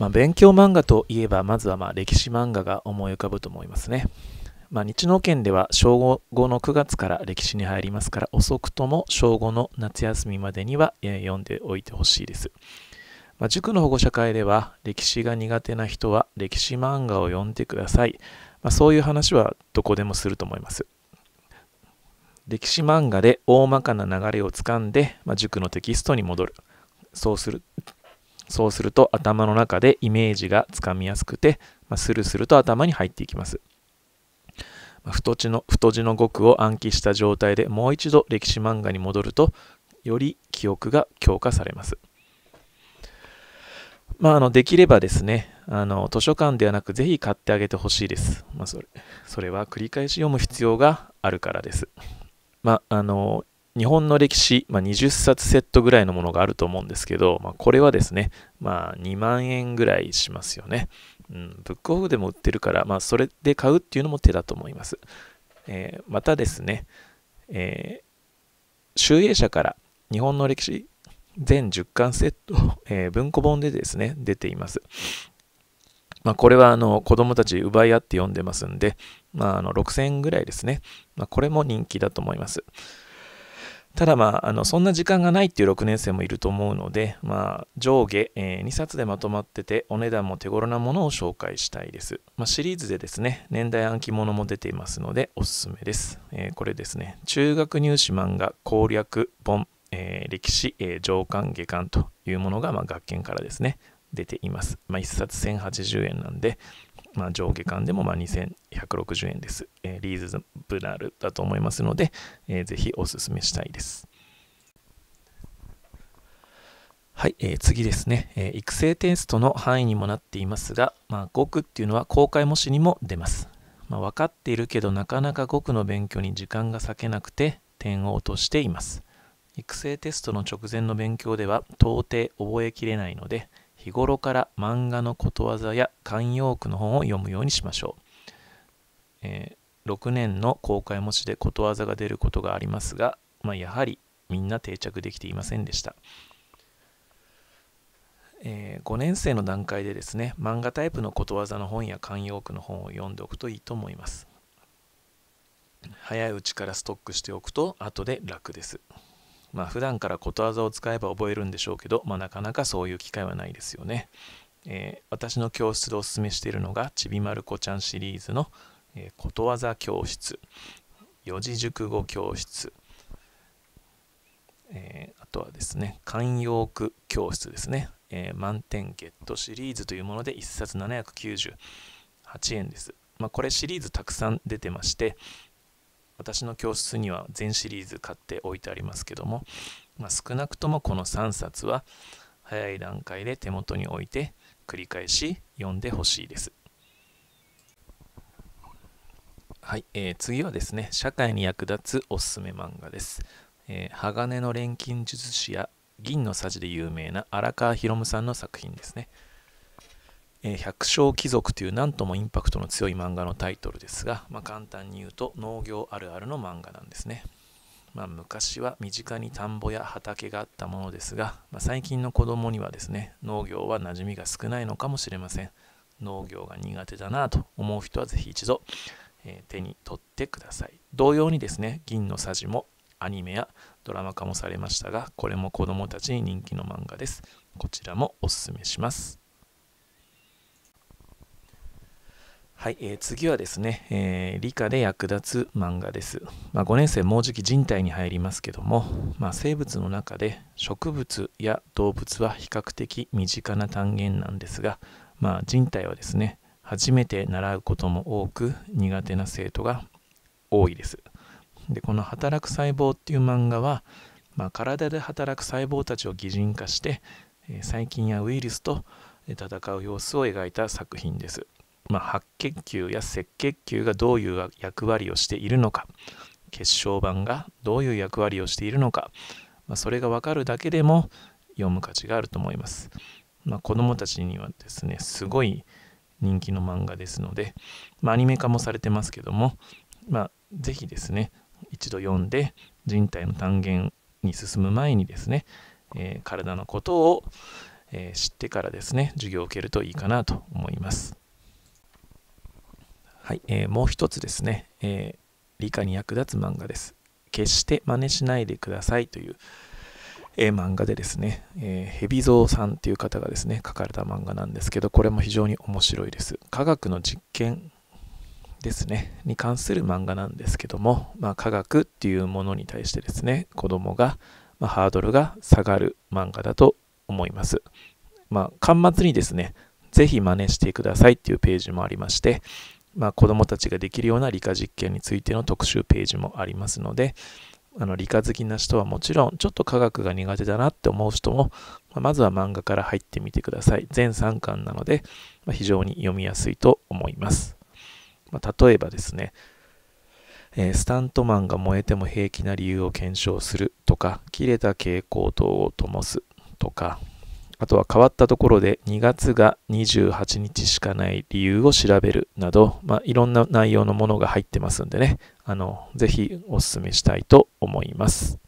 まあ、勉強漫画といえばまずはまあ歴史漫画が思い浮かぶと思いますね。まあ、日農研では正午の9月から歴史に入りますから遅くとも正午の夏休みまでには読んでおいてほしいです。まあ、塾の保護者会では歴史が苦手な人は歴史漫画を読んでください。まあ、そういう話はどこでもすると思います。歴史漫画で大まかな流れをつかんで、まあ、塾のテキストに戻る。そうするそうすると頭の中でイメージがつかみやすくて、まあ、スルスルと頭に入っていきます。太字の太字の語句を暗記した状態でもう一度歴史漫画に戻るとより記憶が強化されます。まあ、あのできればですねあの図書館ではなくぜひ買ってあげてほしいです、まあ、それそれは繰り返し読む必要があるからです。まあ、あの日本の歴史、まあ、20冊セットぐらいのものがあると思うんですけど、まあ、これはですね、まあ、2万円ぐらいしますよね。うん、ブックオフでも売ってるから、まあ、それで買うっていうのも手だと思います。えー、またですね、集英社から日本の歴史全10巻セット、えー、文庫本でですね、出ています。まあ、これはあの子供たち奪い合って読んでますんで、まあ、あの6000円ぐらいですね。まあ、これも人気だと思います。ただまあ、あの、そんな時間がないっていう6年生もいると思うので、まあ、上下、えー、2冊でまとまってて、お値段も手頃なものを紹介したいです。まあ、シリーズでですね、年代暗記物も出ていますので、おすすめです。えー、これですね、中学入試漫画攻略本、えー、歴史、えー、上巻下巻というものが、まあ、学研からですね、出ています。まあ、1冊1080円なんで、まあ、上下間でもま2160円です、えー、リーズブナルだと思いますので、えー、ぜひおすすめしたいです。はい、えー、次ですね、えー、育成テストの範囲にもなっていますが、まあ、5句っていうのは公開模試にも出ます。まあ、分かっているけどなかなか5句の勉強に時間が割けなくて点を落としています。育成テストの直前の勉強では到底覚えきれないので日頃から漫画のことわざや慣用句の本を読むようにしましょう、えー、6年の公開模試でことわざが出ることがありますが、まあ、やはりみんな定着できていませんでしたえー、5年生の段階でですね漫画タイプのことわざの本や慣用句の本を読んでおくといいと思います早いうちからストックしておくと後で楽ですまあ普段からことわざを使えば覚えるんでしょうけど、まあ、なかなかそういう機会はないですよね。えー、私の教室でおすすめしているのがちびまる子ちゃんシリーズの、えー、ことわざ教室四字熟語教室、えー、あとはですね慣用句教室ですね、え満点ゲットシリーズというもので1冊798円です、まあ、これシリーズたくさん出てまして、私の教室には全シリーズ買って置いてありますけども、まあ、少なくともこの3冊は早い段階で手元に置いて繰り返し読んでほしいです。はい、えー、次はですね社会に役立つおすすめ漫画です。えー、鋼の錬金術師や銀のさじで有名な荒川博夢さんの作品ですね。えー、百姓貴族という何ともインパクトの強い漫画のタイトルですが、まあ、簡単に言うと農業あるあるの漫画なんですね。まあ、昔は身近に田んぼや畑があったものですが、まあ、最近の子供にはですね農業は馴染みが少ないのかもしれません農業が苦手だなと思う人は是非一度、えー、手に取ってください同様にですね銀のさじもアニメやドラマ化もされましたがこれも子供たちに人気の漫画ですこちらもおすすめしますはい、えー、次はですね、えー、理科で役立つ漫画です。まあ、5年生もうじき人体に入りますけども、まあ、生物の中で植物や動物は比較的身近な単元なんですが、まあ、人体はですね初めて習うことも多く苦手な生徒が多いです。でこの「働く細胞」っていう漫画は、まあ、体で働く細胞たちを擬人化して細菌やウイルスと戦う様子を描いた作品です。まあ、白血球や赤血球がどういう役割をしているのか血小板がどういう役割をしているのか、まあ、それが分かるだけでも読む価値があると思います、まあ、子どもたちにはですねすごい人気の漫画ですので、まあ、アニメ化もされてますけども、まあ、ぜひですね一度読んで人体の単元に進む前にですね、えー、体のことを、えー、知ってからですね授業を受けるといいかなと思います。はい、えー、もう一つですね、えー、理科に役立つ漫画です。決して真似しないでくださいという、えー、漫画でですね、えー、ヘビゾウさんという方がですね、書かれた漫画なんですけど、これも非常に面白いです。科学の実験ですね、に関する漫画なんですけども、まあ、科学っていうものに対してですね、子供が、まあ、ハードルが下がる漫画だと思います。まあ、端末にですね、ぜひ真似してくださいっていうページもありまして、まあ、子供たちができるような理科実験についての特集ページもありますのであの理科好きな人はもちろんちょっと科学が苦手だなって思う人も、ままずは漫画から入ってみてください全3巻なので、ま非常に読みやすいと思います、まあ、例えばですねえー、スタントマンが燃えても平気な理由を検証するとか切れた蛍光灯を灯すとかあとは変わったところで2月が28日しかない理由を調べるなど、まあ、いろんな内容のものが入ってますんでね、あの、ぜひお勧めしたいと思います。